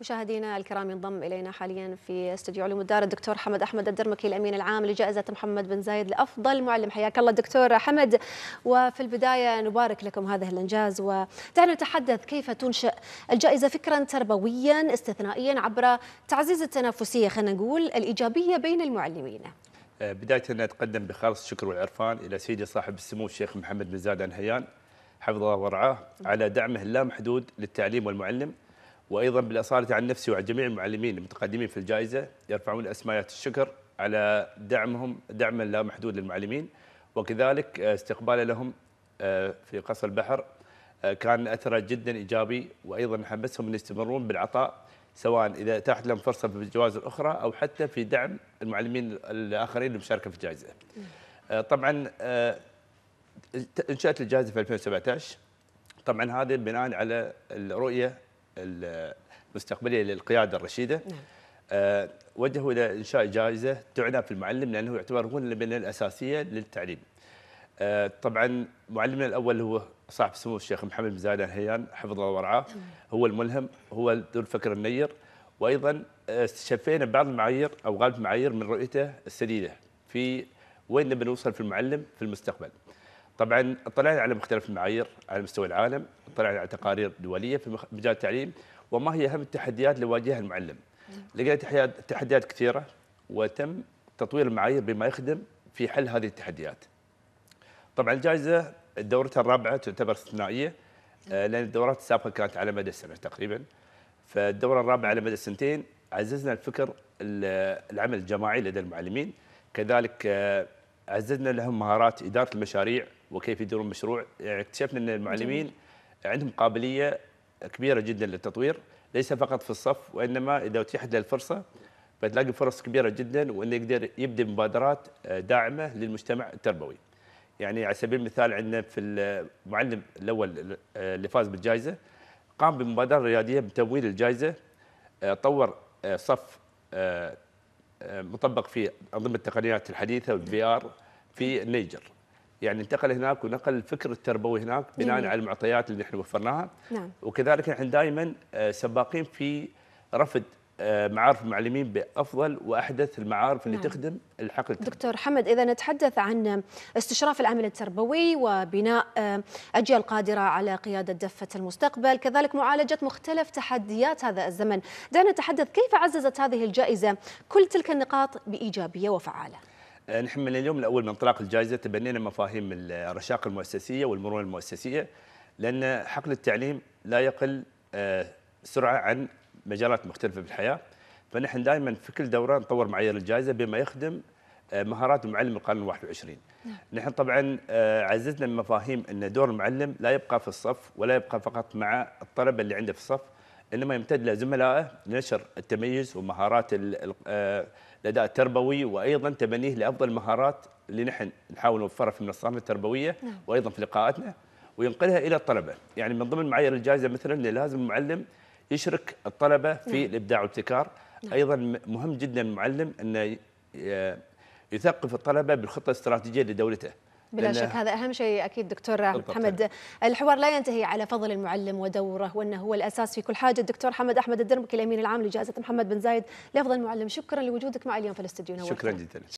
مشاهدينا الكرام ينضم الينا حاليا في استديو علوم الدار الدكتور حمد احمد الدرمكي الامين العام لجائزه محمد بن زايد لافضل معلم حياك الله دكتور حمد وفي البدايه نبارك لكم هذا الانجاز ودعنا نتحدث كيف تنشئ الجائزه فكرا تربويا استثنائيا عبر تعزيز التنافسيه خلينا نقول الايجابيه بين المعلمين. أه، بدايه اتقدم بخالص الشكر والعرفان الى سيدي صاحب السمو الشيخ محمد بن زايد الهيان حفظه ورعاه نعم. على دعمه اللامحدود للتعليم والمعلم وايضا بالاصاله عن نفسي وعن جميع المعلمين المتقدمين في الجائزه يرفعون اسمايات الشكر على دعمهم دعما لا محدود للمعلمين وكذلك آه، استقبال لهم آه، في قصر البحر آه، كان اثره جدا ايجابي وايضا حمسهم ان يستمرون بالعطاء سواء اذا اتاحت لهم فرصه في الجوائز الاخرى او حتى في دعم المعلمين الاخرين المشاركه في الجائزه. طبعا انشات الجائزه في 2017 طبعا هذا بناء على الرؤيه المستقبليه للقياده الرشيده نعم. آه، وجهوا الى انشاء جائزه تعنى في المعلم لانه يعتبر هو اللبنه الاساسيه للتعليم. آه، طبعا معلمنا الاول هو صاحب سمو الشيخ محمد بن زايد الهيان حفظه الله ورعاه نعم. هو الملهم هو ذو الفكر النير وايضا آه، استشفينا بعض المعايير او غالب المعايير من رؤيته السديده في وين نبي نوصل في المعلم في المستقبل. طبعا اطلعنا على مختلف المعايير على مستوى العالم اطلعنا على تقارير دوليه في مجال التعليم وما هي اهم التحديات اللي واجهها المعلم لقينا تحديات كثيره وتم تطوير المعايير بما يخدم في حل هذه التحديات طبعا الجائزه دورتها الرابعه تعتبر استثنائيه آه، لان الدورات السابقه كانت على مدى سنه تقريبا فالدوره الرابعه على مدى سنتين عززنا الفكر العمل الجماعي لدى المعلمين كذلك آه، عززنا لهم مهارات اداره المشاريع وكيف يديرون مشروع يعني اكتشفنا ان المعلمين عندهم قابليه كبيره جدا للتطوير ليس فقط في الصف وانما اذا اتيحت له الفرصه فتلاقي فرص كبيره جدا وانه يقدر يبدا مبادرات داعمه للمجتمع التربوي. يعني على سبيل المثال عندنا في المعلم الاول اللي فاز بالجائزه قام بمبادره رياديه بتمويل الجائزه طور صف آه، آه، مطبق في انظمه التقنيات الحديثه والفي ار في النيجر. يعني انتقل هناك ونقل الفكر التربوي هناك بناء على المعطيات اللي نحن وفرناها نعم. وكذلك نحن دائما آه، سباقين في رفض آه، معارف المعلمين بافضل واحدث المعارف اللي نعم. تخدم الحقل دكتور حمد اذا نتحدث عن استشراف العمل التربوي وبناء آه، اجيال قادره على قياده دفه المستقبل كذلك معالجه مختلف تحديات هذا الزمن دعنا نتحدث كيف عززت هذه الجائزه كل تلك النقاط بايجابيه وفعاله آه، نحن من اليوم الاول من انطلاق الجائزه تبنينا مفاهيم الرشاقه المؤسسيه والمرونه المؤسسيه لان حقل التعليم لا يقل آه، سرعه عن مجالات مختلفه في الحياه فنحن دائما في كل دوره نطور معايير الجائزه بما يخدم آه، مهارات المعلم القرن 21 نعم. نحن طبعا عززنا المفاهيم ان دور المعلم لا يبقى في الصف ولا يبقى فقط مع الطلبه اللي عنده في الصف انما يمتد لزملائه لنشر التميز ومهارات آه، الاداء التربوي وايضا تبنيه لافضل المهارات اللي نحن نحاول نوفرها في منصاتنا التربويه نعم. وايضا في لقاءاتنا وينقلها الى الطلبه، يعني من ضمن معايير الجائزه مثلا انه لازم المعلم يشرك الطلبه في نعم. الابداع والابتكار، نعم. ايضا مهم جدا المعلم انه آه، يثقف الطلبه بالخطه الاستراتيجيه لدولته. بلا شك هذا اهم شيء اكيد دكتور محمد الحوار لا ينتهي على فضل المعلم ودوره وانه هو الاساس في كل حاجه الدكتور حمد احمد الدرمكي الامين العام لجائزه محمد بن زايد لافضل المعلم شكرا لوجودك معي اليوم في الاستديو شكرا جدا